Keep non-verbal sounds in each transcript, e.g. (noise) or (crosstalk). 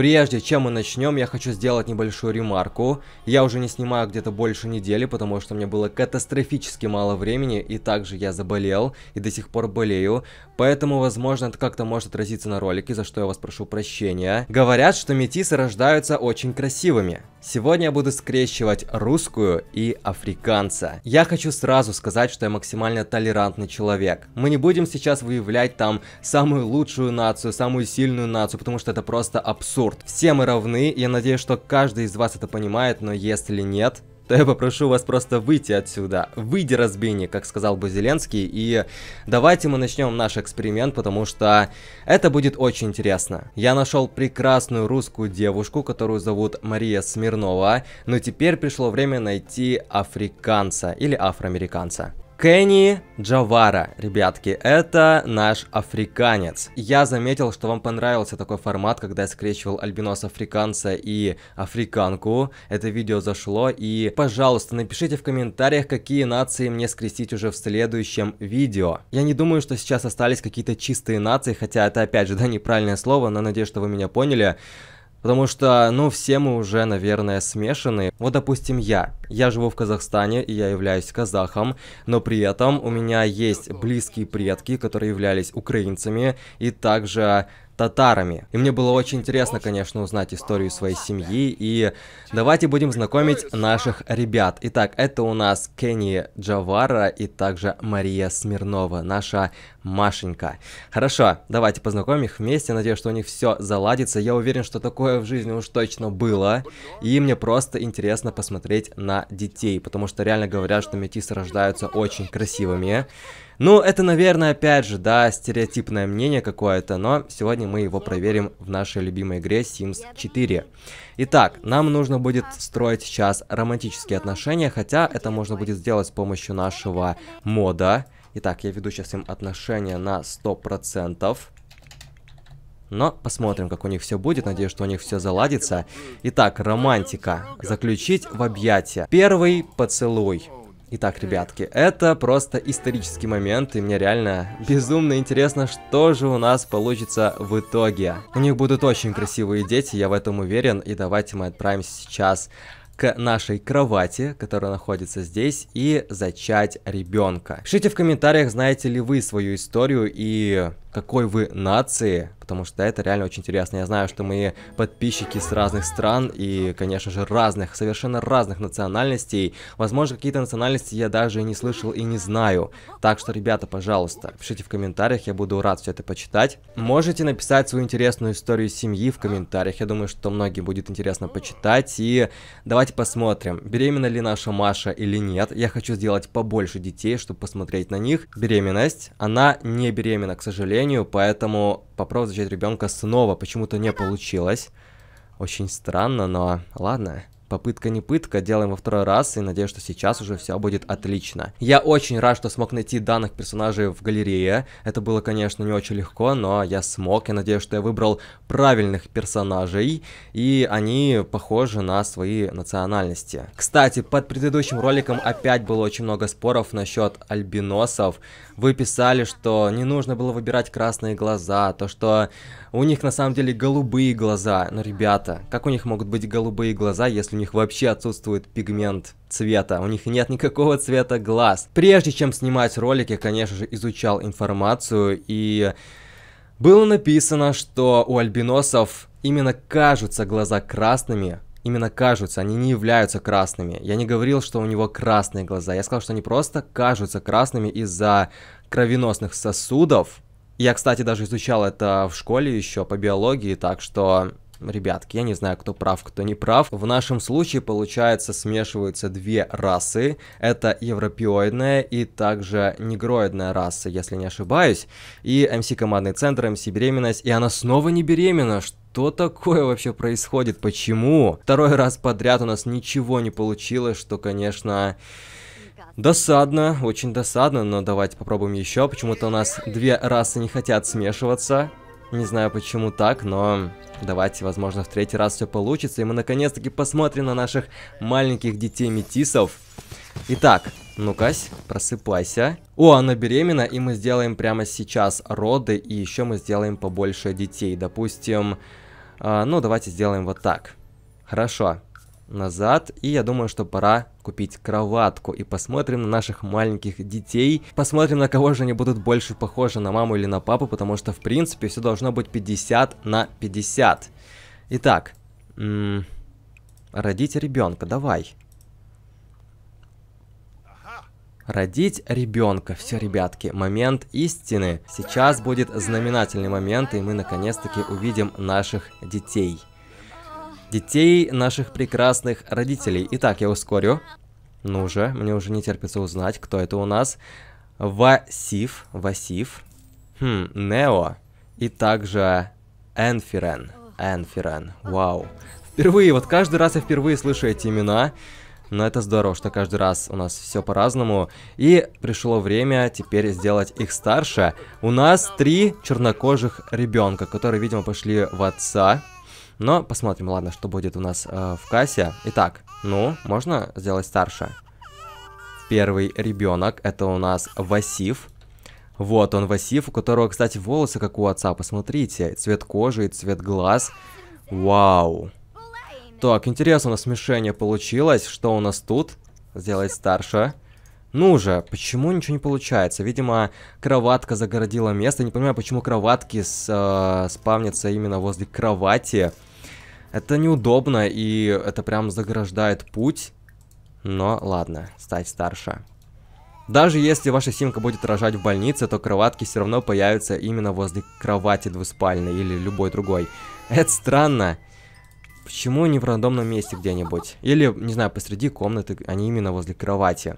Прежде чем мы начнем, я хочу сделать небольшую ремарку. Я уже не снимаю где-то больше недели, потому что у меня было катастрофически мало времени, и также я заболел, и до сих пор болею. Поэтому, возможно, это как-то может отразиться на ролике, за что я вас прошу прощения. Говорят, что метисы рождаются очень красивыми. Сегодня я буду скрещивать русскую и африканца. Я хочу сразу сказать, что я максимально толерантный человек. Мы не будем сейчас выявлять там самую лучшую нацию, самую сильную нацию, потому что это просто абсурд Мурт. Все мы равны, я надеюсь, что каждый из вас это понимает, но если нет, то я попрошу вас просто выйти отсюда. Выйди, разбойник, как сказал бы Зеленский, и давайте мы начнем наш эксперимент, потому что это будет очень интересно. Я нашел прекрасную русскую девушку, которую зовут Мария Смирнова, но теперь пришло время найти африканца или афроамериканца. Кенни Джавара, ребятки, это наш африканец. Я заметил, что вам понравился такой формат, когда я скрещивал альбинос-африканца и африканку. Это видео зашло, и, пожалуйста, напишите в комментариях, какие нации мне скрестить уже в следующем видео. Я не думаю, что сейчас остались какие-то чистые нации, хотя это, опять же, да, неправильное слово, но надеюсь, что вы меня поняли. Потому что, ну, все мы уже, наверное, смешаны. Вот, допустим, я. Я живу в Казахстане, и я являюсь казахом, но при этом у меня есть близкие предки, которые являлись украинцами, и также татарами. И мне было очень интересно, конечно, узнать историю своей семьи, и давайте будем знакомить наших ребят. Итак, это у нас Кенни Джавара и также Мария Смирнова, наша Машенька. Хорошо, давайте познакомим их вместе, надеюсь, что у них все заладится. Я уверен, что такое в жизни уж точно было, и мне просто интересно посмотреть на детей, потому что реально говорят, что метисы рождаются очень красивыми. Ну, это, наверное, опять же, да, стереотипное мнение какое-то, но сегодня мы его проверим в нашей любимой игре Sims 4. Итак, нам нужно будет строить сейчас романтические отношения, хотя это можно будет сделать с помощью нашего мода. Итак, я веду сейчас им отношения на 100%. Но посмотрим, как у них все будет. Надеюсь, что у них все заладится. Итак, романтика. Заключить в объятия. Первый поцелуй. Итак, ребятки, это просто исторический момент, и мне реально безумно интересно, что же у нас получится в итоге. У них будут очень красивые дети, я в этом уверен, и давайте мы отправимся сейчас к нашей кровати, которая находится здесь, и зачать ребенка. Пишите в комментариях, знаете ли вы свою историю и какой вы нации, потому что это реально очень интересно. Я знаю, что мои подписчики с разных стран и, конечно же, разных, совершенно разных национальностей. Возможно, какие-то национальности я даже не слышал и не знаю. Так что, ребята, пожалуйста, пишите в комментариях, я буду рад все это почитать. Можете написать свою интересную историю семьи в комментариях, я думаю, что многим будет интересно почитать. И давайте посмотрим, беременна ли наша Маша или нет. Я хочу сделать побольше детей, чтобы посмотреть на них. Беременность, она не беременна, к сожалению сожалению, поэтому попробовать зачать ребенка снова почему-то не получилось. Очень странно, но ладно. Попытка не пытка, делаем во второй раз, и надеюсь, что сейчас уже все будет отлично. Я очень рад, что смог найти данных персонажей в галерее. Это было, конечно, не очень легко, но я смог. Я надеюсь, что я выбрал правильных персонажей, и они похожи на свои национальности. Кстати, под предыдущим роликом опять было очень много споров насчет альбиносов. Вы писали, что не нужно было выбирать красные глаза, то что у них на самом деле голубые глаза. Но, ребята, как у них могут быть голубые глаза, если них вообще отсутствует пигмент цвета, у них нет никакого цвета глаз. Прежде чем снимать ролики, конечно же, изучал информацию и было написано, что у альбиносов именно кажутся глаза красными, именно кажутся, они не являются красными. Я не говорил, что у него красные глаза, я сказал, что они просто кажутся красными из-за кровеносных сосудов. Я, кстати, даже изучал это в школе еще по биологии, так что ребятки, я не знаю, кто прав, кто не прав. В нашем случае, получается, смешиваются две расы. Это европеоидная и также негроидная раса, если не ошибаюсь. И МС командный центр, МС беременность. И она снова не беременна, что что такое вообще происходит? Почему? Второй раз подряд у нас ничего не получилось, что, конечно, досадно, очень досадно, но давайте попробуем еще. Почему-то у нас две расы не хотят смешиваться. Не знаю, почему так, но давайте, возможно, в третий раз все получится, и мы наконец-таки посмотрим на наших маленьких детей-метисов. Итак, ну-кась, просыпайся. О, она беременна, и мы сделаем прямо сейчас роды, и еще мы сделаем побольше детей. Допустим, э, ну давайте сделаем вот так. Хорошо, назад, и я думаю, что пора купить кроватку и посмотрим на наших маленьких детей, посмотрим на кого же они будут больше похожи, на маму или на папу, потому что в принципе все должно быть 50 на 50. Итак, родить ребенка, давай. Родить ребенка, все, ребятки, момент истины. Сейчас будет знаменательный момент, и мы наконец-таки увидим наших детей детей наших прекрасных родителей. Итак, я ускорю. Ну же, мне уже не терпится узнать, кто это у нас. Васиф, Васиф. Хм, Нео. И также Энфирен. Энфирен, вау. Впервые, вот каждый раз я впервые слышу эти имена. Но это здорово, что каждый раз у нас все по-разному. И пришло время теперь сделать их старше. У нас три чернокожих ребенка, которые, видимо, пошли в отца. Но посмотрим, ладно, что будет у нас э, в кассе. Итак, ну, можно сделать старше. Первый ребенок, это у нас Васив. Вот он, Васив, у которого, кстати, волосы как у отца, посмотрите. Цвет кожи и цвет глаз. Вау. Так, интересно у нас смешение получилось. Что у нас тут? Сделать старше. Ну же, почему ничего не получается? Видимо, кроватка загородила место. Не понимаю, почему кроватки с, э, спавнятся именно возле кровати. Это неудобно, и это прям заграждает путь. Но ладно, стать старше. Даже если ваша симка будет рожать в больнице, то кроватки все равно появятся именно возле кровати двуспальной или любой другой. Это странно. Почему не в рандомном месте где-нибудь? Или, не знаю, посреди комнаты, а не именно возле кровати.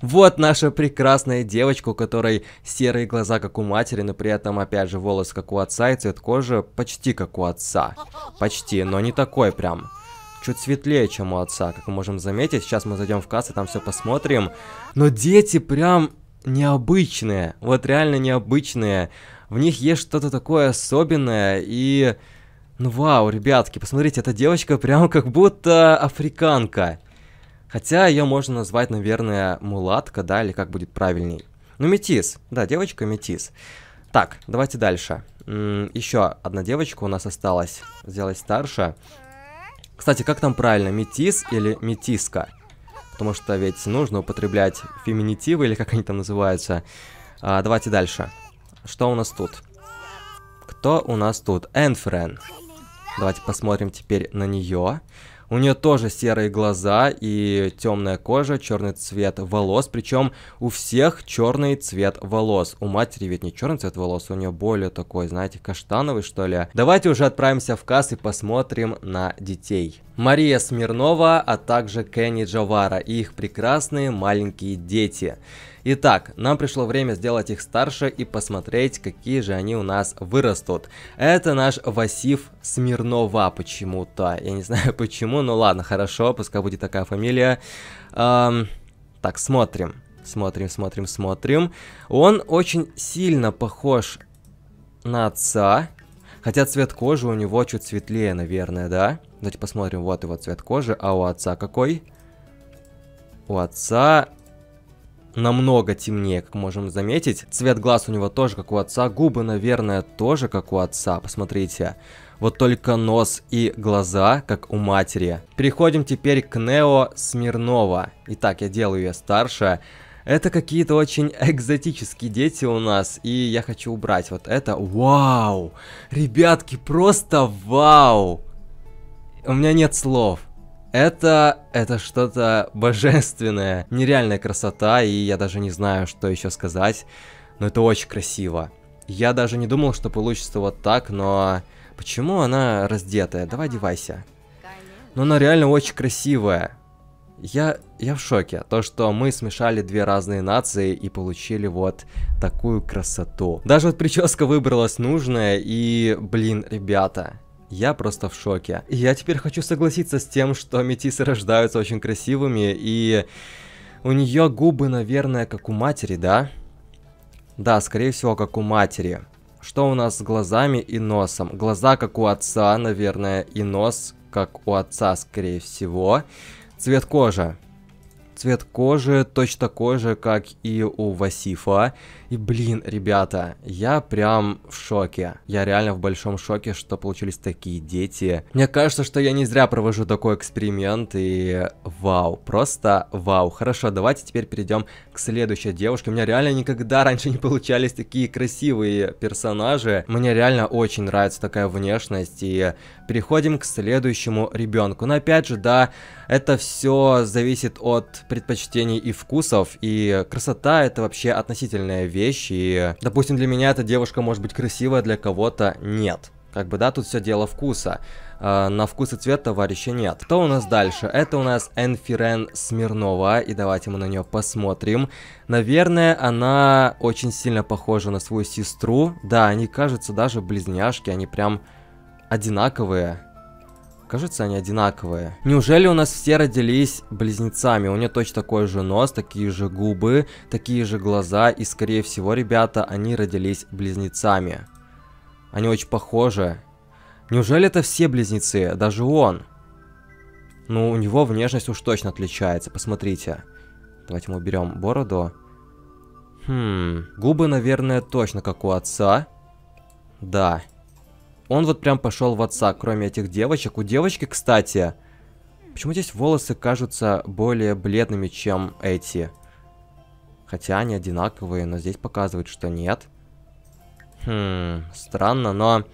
Вот наша прекрасная девочка, у которой серые глаза, как у матери, но при этом, опять же, волос, как у отца, и цвет кожи почти как у отца. Почти, но не такой прям. Чуть светлее, чем у отца, как мы можем заметить. Сейчас мы зайдем в кассу, там все посмотрим. Но дети прям необычные. Вот реально необычные. В них есть что-то такое особенное, и... Ну вау, ребятки, посмотрите, эта девочка прям как будто африканка. Хотя ее можно назвать, наверное, мулатка, да, или как будет правильней. Ну, метис. Да, девочка метис. Так, давайте дальше. М еще одна девочка у нас осталась. Сделать старше. Кстати, как там правильно, метис или метиска? Потому что ведь нужно употреблять феминитивы, или как они там называются. А, давайте дальше. Что у нас тут? Кто у нас тут? Энфрен. Давайте посмотрим теперь на нее. У нее тоже серые глаза и темная кожа, черный цвет волос. Причем у всех черный цвет волос. У матери ведь не черный цвет волос, у нее более такой, знаете, каштановый что ли. Давайте уже отправимся в касс и посмотрим на детей. Мария Смирнова, а также Кенни Джавара и их прекрасные маленькие дети. Итак, нам пришло время сделать их старше и посмотреть, какие же они у нас вырастут. Это наш Васив Смирнова почему-то. Я не знаю (laughs) почему, но ладно, хорошо, пускай будет такая фамилия. Эм, так, смотрим. Смотрим, смотрим, смотрим. Он очень сильно похож на отца. Хотя цвет кожи у него чуть светлее, наверное, да? Давайте посмотрим, вот его цвет кожи, а у отца какой? У отца намного темнее, как можем заметить. Цвет глаз у него тоже как у отца, губы, наверное, тоже как у отца, посмотрите. Вот только нос и глаза, как у матери. Переходим теперь к Нео Смирнова. Итак, я делаю ее старше. Это какие-то очень (laughs) экзотические дети у нас, и я хочу убрать вот это. Вау! Ребятки, просто вау! У меня нет слов. Это, это что-то божественное, нереальная красота, и я даже не знаю, что еще сказать, но это очень красиво. Я даже не думал, что получится вот так, но почему она раздетая? Давай девайся. Но она реально очень красивая. Я, я в шоке, то что мы смешали две разные нации и получили вот такую красоту. Даже вот прическа выбралась нужная и, блин, ребята, я просто в шоке. Я теперь хочу согласиться с тем, что метисы рождаются очень красивыми, и у нее губы, наверное, как у матери, да? Да, скорее всего, как у матери. Что у нас с глазами и носом? Глаза, как у отца, наверное, и нос, как у отца, скорее всего. Цвет кожи. Цвет кожи точно такой же, как и у Васифа. И, блин, ребята, я прям в шоке. Я реально в большом шоке, что получились такие дети. Мне кажется, что я не зря провожу такой эксперимент, и вау, просто вау. Хорошо, давайте теперь перейдем к следующей девушке. У меня реально никогда раньше не получались такие красивые персонажи. Мне реально очень нравится такая внешность, и переходим к следующему ребенку. Но опять же, да, это все зависит от предпочтений и вкусов, и красота это вообще относительная вещь вещь, и, допустим, для меня эта девушка может быть красивая, для кого-то нет. Как бы, да, тут все дело вкуса. Э, на вкус и цвет товарища нет. Кто у нас дальше? Это у нас Энфирен Смирнова, и давайте мы на нее посмотрим. Наверное, она очень сильно похожа на свою сестру. Да, они кажутся даже близняшки, они прям одинаковые. Кажется, они одинаковые. Неужели у нас все родились близнецами? У нее точно такой же нос, такие же губы, такие же глаза. И, скорее всего, ребята, они родились близнецами. Они очень похожи. Неужели это все близнецы? Даже он. Ну, у него внешность уж точно отличается, посмотрите. Давайте мы уберем бороду. Хм, губы, наверное, точно как у отца. Да. Да. Он вот прям пошел в отца, кроме этих девочек. У девочки, кстати... Почему здесь волосы кажутся более бледными, чем эти? Хотя они одинаковые, но здесь показывают, что нет. Хм, странно, но...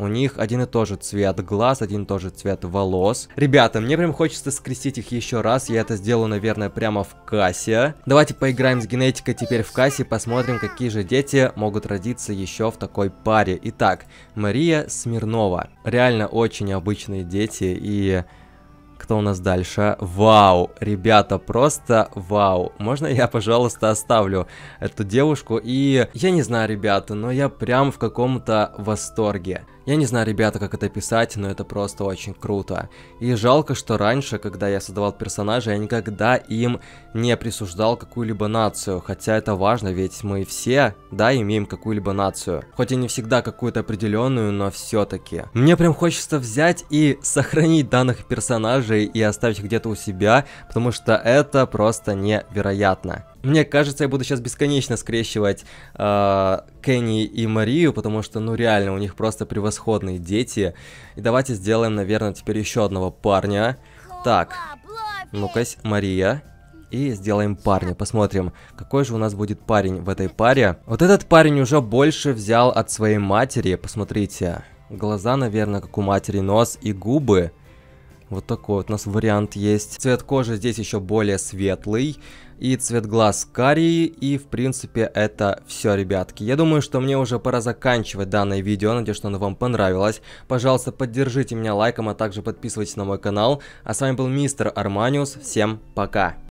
У них один и тот же цвет глаз, один и тот же цвет волос. Ребята, мне прям хочется скрестить их еще раз. Я это сделаю, наверное, прямо в кассе. Давайте поиграем с генетикой теперь в кассе. Посмотрим, какие же дети могут родиться еще в такой паре. Итак, Мария Смирнова. Реально очень обычные дети и... Кто у нас дальше? Вау, ребята, просто вау. Можно я, пожалуйста, оставлю эту девушку? И я не знаю, ребята, но я прям в каком-то восторге. Я не знаю, ребята, как это писать, но это просто очень круто. И жалко, что раньше, когда я создавал персонажа, я никогда им не присуждал какую-либо нацию. Хотя это важно, ведь мы все, да, имеем какую-либо нацию. Хоть и не всегда какую-то определенную, но все-таки. Мне прям хочется взять и сохранить данных персонажей и оставить их где-то у себя, потому что это просто невероятно. Мне кажется, я буду сейчас бесконечно скрещивать э, Кенни и Марию, потому что, ну, реально, у них просто превосходные дети. И давайте сделаем, наверное, теперь еще одного парня. Так, ну-ка, Мария. И сделаем парня. Посмотрим, какой же у нас будет парень в этой паре. Вот этот парень уже больше взял от своей матери. Посмотрите. Глаза, наверное, как у матери, нос и губы. Вот такой вот у нас вариант есть. Цвет кожи здесь еще более светлый. И цвет глаз карий. И в принципе это все, ребятки. Я думаю, что мне уже пора заканчивать данное видео. Надеюсь, что оно вам понравилось. Пожалуйста, поддержите меня лайком, а также подписывайтесь на мой канал. А с вами был мистер Арманиус. Всем пока.